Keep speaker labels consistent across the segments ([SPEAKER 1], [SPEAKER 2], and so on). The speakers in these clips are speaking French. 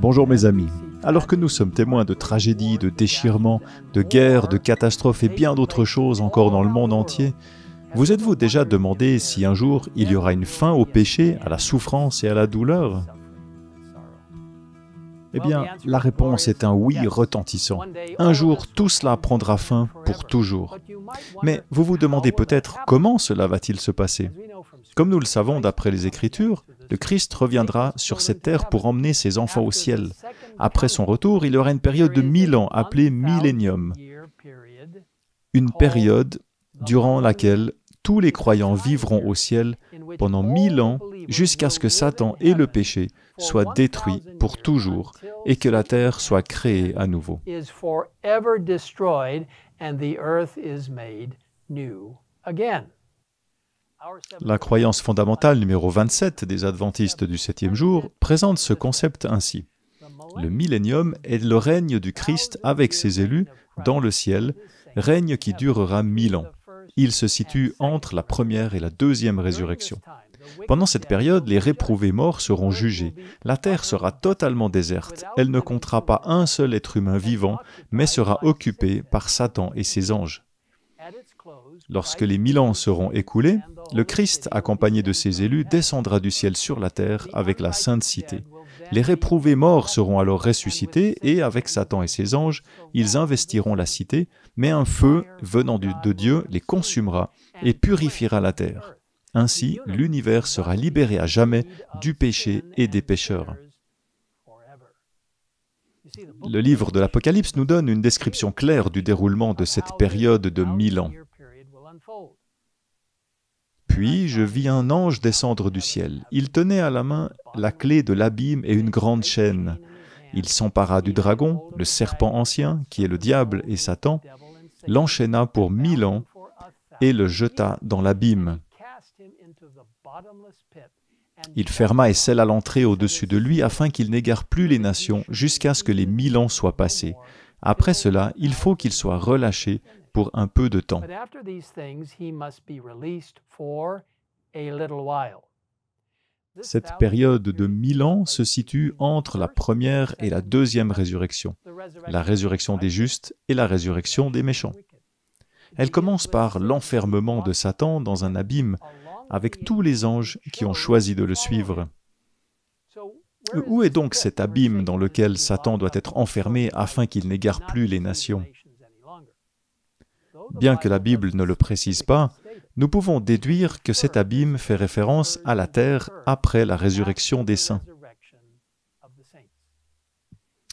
[SPEAKER 1] Bonjour mes amis. Alors que nous sommes témoins de tragédies, de déchirements, de guerres, de catastrophes et bien d'autres choses encore dans le monde entier, vous êtes-vous déjà demandé si un jour il y aura une fin au péché, à la souffrance et à la douleur Eh bien, la réponse est un oui retentissant. Un jour, tout cela prendra fin pour toujours. Mais vous vous demandez peut-être comment cela va-t-il se passer Comme nous le savons d'après les Écritures, Christ reviendra sur cette terre pour emmener ses enfants au ciel. Après son retour, il y aura une période de mille ans appelée millénium, une période durant laquelle tous les croyants vivront au ciel pendant mille ans jusqu'à ce que Satan et le péché soient détruits pour toujours et que la terre soit créée à nouveau. La croyance fondamentale numéro 27 des adventistes du septième jour présente ce concept ainsi. Le millénium est le règne du Christ avec ses élus dans le ciel, règne qui durera mille ans. Il se situe entre la première et la deuxième résurrection. Pendant cette période, les réprouvés morts seront jugés. La terre sera totalement déserte. Elle ne comptera pas un seul être humain vivant, mais sera occupée par Satan et ses anges. Lorsque les mille ans seront écoulés, le Christ, accompagné de ses élus, descendra du ciel sur la terre avec la sainte cité. Les réprouvés morts seront alors ressuscités et, avec Satan et ses anges, ils investiront la cité, mais un feu venant de Dieu les consumera et purifiera la terre. Ainsi, l'univers sera libéré à jamais du péché et des pécheurs. Le livre de l'Apocalypse nous donne une description claire du déroulement de cette période de mille ans. Puis je vis un ange descendre du ciel. Il tenait à la main la clé de l'abîme et une grande chaîne. Il s'empara du dragon, le serpent ancien, qui est le diable et Satan, l'enchaîna pour mille ans et le jeta dans l'abîme. Il ferma et scella l'entrée au-dessus de lui afin qu'il n'égare plus les nations jusqu'à ce que les mille ans soient passés. Après cela, il faut qu'il soit relâché pour un peu de temps. Cette période de mille ans se situe entre la première et la deuxième résurrection, la résurrection des justes et la résurrection des méchants. Elle commence par l'enfermement de Satan dans un abîme avec tous les anges qui ont choisi de le suivre. Où est donc cet abîme dans lequel Satan doit être enfermé afin qu'il n'égare plus les nations Bien que la Bible ne le précise pas, nous pouvons déduire que cet abîme fait référence à la terre après la résurrection des saints.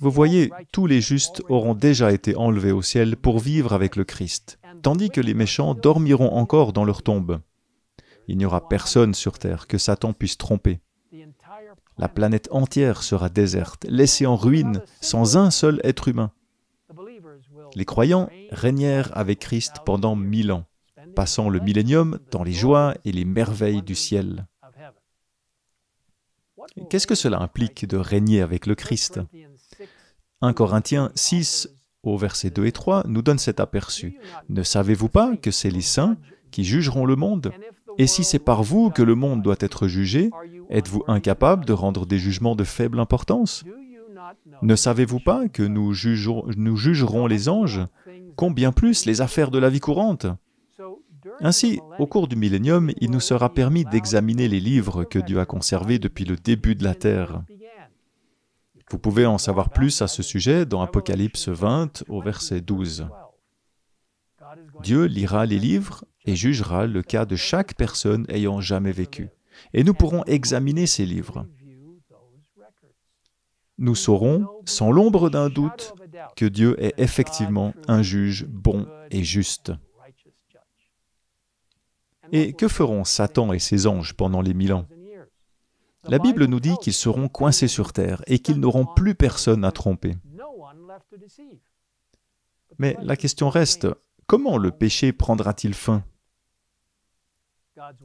[SPEAKER 1] Vous voyez, tous les justes auront déjà été enlevés au ciel pour vivre avec le Christ, tandis que les méchants dormiront encore dans leur tombe. Il n'y aura personne sur terre que Satan puisse tromper. La planète entière sera déserte, laissée en ruine, sans un seul être humain. Les croyants régnèrent avec Christ pendant mille ans, passant le millénium dans les joies et les merveilles du ciel. Qu'est-ce que cela implique de régner avec le Christ 1 Corinthiens 6 au verset 2 et 3 nous donne cet aperçu. Ne savez-vous pas que c'est les saints qui jugeront le monde Et si c'est par vous que le monde doit être jugé, êtes-vous incapable de rendre des jugements de faible importance ne savez-vous pas que nous jugerons, les anges, combien plus les affaires de la vie courante ainsi, au cours du millénium, il nous sera permis d'examiner les livres que Dieu a conservés depuis le début de la Terre. Vous pouvez en savoir plus à ce sujet dans Apocalypse 20 au verset 12. Dieu lira les livres et jugera le cas de chaque personne ayant jamais vécu. Et nous pourrons examiner ces livres nous saurons, sans l'ombre d'un doute, que Dieu est effectivement un juge bon et juste. Et que feront Satan et ses anges pendant les mille ans La Bible nous dit qu'ils seront coincés sur terre et qu'ils n'auront plus personne à tromper. Mais la question reste, comment le péché prendra-t-il fin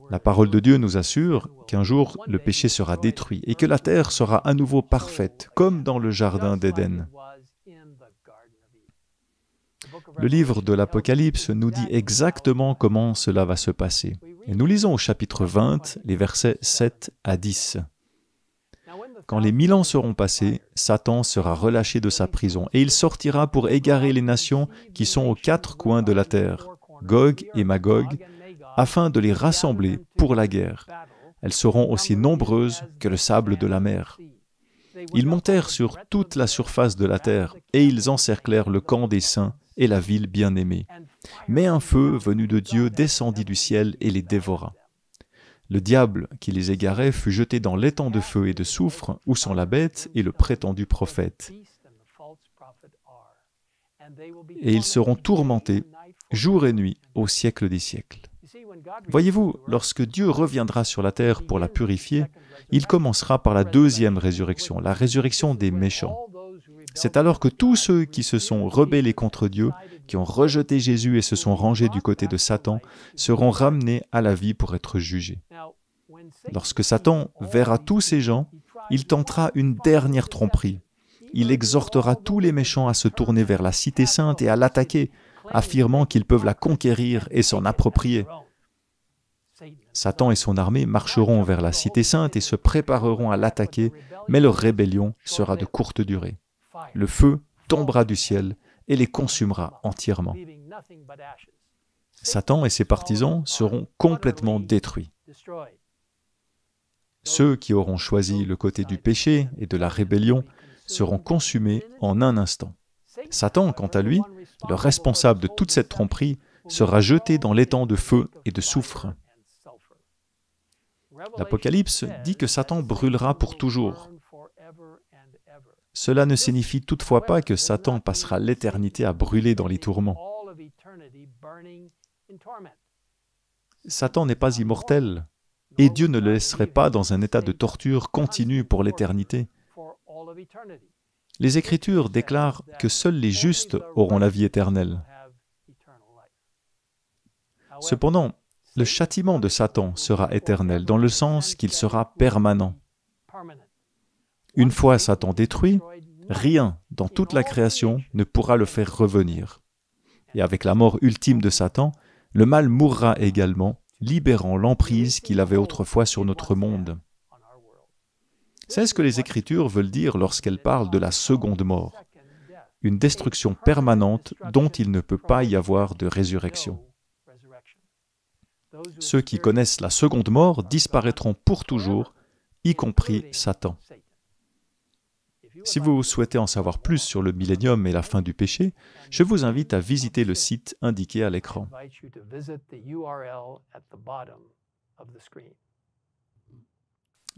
[SPEAKER 1] la parole de Dieu nous assure qu'un jour le péché sera détruit et que la terre sera à nouveau parfaite, comme dans le Jardin d'Éden. Le livre de l'Apocalypse nous dit exactement comment cela va se passer. Et nous lisons au chapitre 20, les versets 7 à 10. Quand les mille ans seront passés, Satan sera relâché de sa prison et il sortira pour égarer les nations qui sont aux quatre coins de la terre, Gog et Magog, afin de les rassembler pour la guerre. Elles seront aussi nombreuses que le sable de la mer. Ils montèrent sur toute la surface de la terre, et ils encerclèrent le camp des saints et la ville bien-aimée. Mais un feu venu de Dieu descendit du ciel et les dévora. Le diable qui les égarait fut jeté dans l'étang de feu et de soufre où sont la bête et le prétendu prophète. Et ils seront tourmentés jour et nuit au siècle des siècles. Voyez-vous, lorsque Dieu reviendra sur la terre pour la purifier, il commencera par la deuxième résurrection, la résurrection des méchants. C'est alors que tous ceux qui se sont rebellés contre Dieu, qui ont rejeté Jésus et se sont rangés du côté de Satan, seront ramenés à la vie pour être jugés. Lorsque Satan verra tous ces gens, il tentera une dernière tromperie. Il exhortera tous les méchants à se tourner vers la cité sainte et à l'attaquer, affirmant qu'ils peuvent la conquérir et s'en approprier. Satan et son armée marcheront vers la cité sainte et se prépareront à l'attaquer, mais leur rébellion sera de courte durée. Le feu tombera du ciel et les consumera entièrement. Satan et ses partisans seront complètement détruits. Ceux qui auront choisi le côté du péché et de la rébellion seront consumés en un instant. Satan, quant à lui, le responsable de toute cette tromperie, sera jeté dans l'étang de feu et de soufre. L'Apocalypse dit que Satan brûlera pour toujours. Cela ne signifie toutefois pas que Satan passera l'éternité à brûler dans les tourments. Satan n'est pas immortel, et Dieu ne le laisserait pas dans un état de torture continue pour l'éternité. Les Écritures déclarent que seuls les justes auront la vie éternelle. Cependant, le châtiment de Satan sera éternel, dans le sens qu'il sera permanent. Une fois Satan détruit, rien dans toute la création ne pourra le faire revenir. Et avec la mort ultime de Satan, le mal mourra également, libérant l'emprise qu'il avait autrefois sur notre monde. C'est ce que les Écritures veulent dire lorsqu'elles parlent de la seconde mort, une destruction permanente dont il ne peut pas y avoir de résurrection. Ceux qui connaissent la seconde mort disparaîtront pour toujours, y compris Satan. Si vous souhaitez en savoir plus sur le millénium et la fin du péché, je vous invite à visiter le site indiqué à l'écran.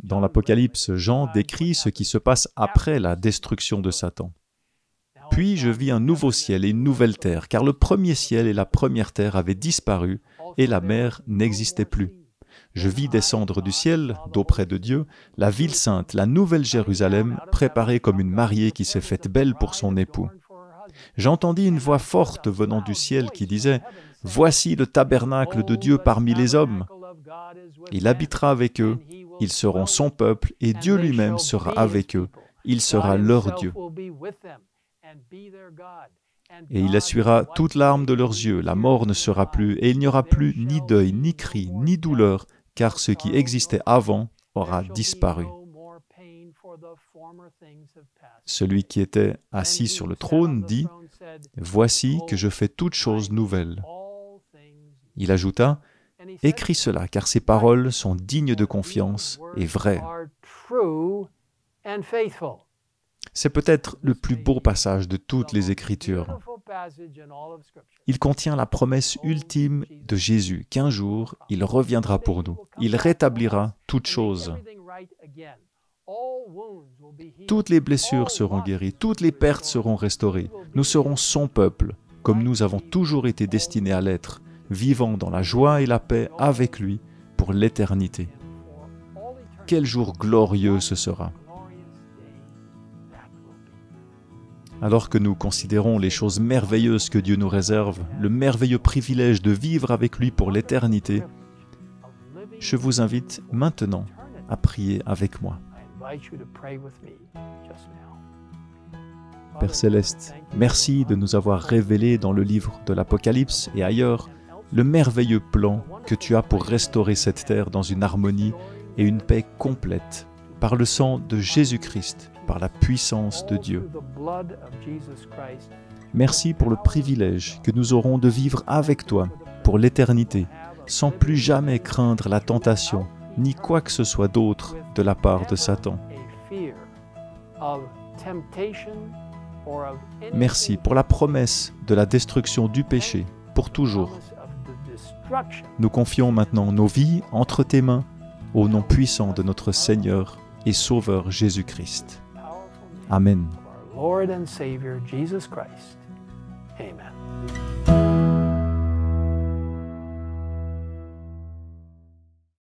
[SPEAKER 1] Dans l'Apocalypse, Jean décrit ce qui se passe après la destruction de Satan. Puis je vis un nouveau ciel et une nouvelle terre, car le premier ciel et la première terre avaient disparu, et la mer n'existait plus. Je vis descendre du ciel, d'auprès de Dieu, la ville sainte, la nouvelle Jérusalem, préparée comme une mariée qui s'est faite belle pour son époux. J'entendis une voix forte venant du ciel qui disait, Voici le tabernacle de Dieu parmi les hommes. Il habitera avec eux, ils seront son peuple, et Dieu lui-même sera avec eux. Il sera leur Dieu et il essuiera toute larme de leurs yeux, la mort ne sera plus, et il n'y aura plus ni deuil, ni cri, ni douleur, car ce qui existait avant aura disparu. Celui qui était assis sur le trône dit, Voici que je fais toutes choses nouvelles. Il ajouta, Écris cela, car ces paroles sont dignes de confiance et vraies. C'est peut-être le plus beau passage de toutes les Écritures. Il contient la promesse ultime de Jésus qu'un jour, il reviendra pour nous. Il rétablira toutes choses. Toutes les blessures seront guéries, toutes les pertes seront restaurées. Nous serons son peuple, comme nous avons toujours été destinés à l'être, vivant dans la joie et la paix avec lui pour l'éternité. Quel jour glorieux ce sera. Alors que nous considérons les choses merveilleuses que Dieu nous réserve, le merveilleux privilège de vivre avec lui pour l'éternité, je vous invite maintenant à prier avec moi. Père céleste, merci de nous avoir révélé dans le livre de l'Apocalypse et ailleurs le merveilleux plan que tu as pour restaurer cette terre dans une harmonie et une paix complète par le sang de Jésus-Christ par la puissance de Dieu. Merci pour le privilège que nous aurons de vivre avec toi pour l'éternité, sans plus jamais craindre la tentation, ni quoi que ce soit d'autre de la part de Satan. Merci pour la promesse de la destruction du péché pour toujours. Nous confions maintenant nos vies entre tes mains, au nom puissant de notre Seigneur et Sauveur Jésus-Christ. Amen.
[SPEAKER 2] Our Lord and Savior, Jesus Christ. Amen.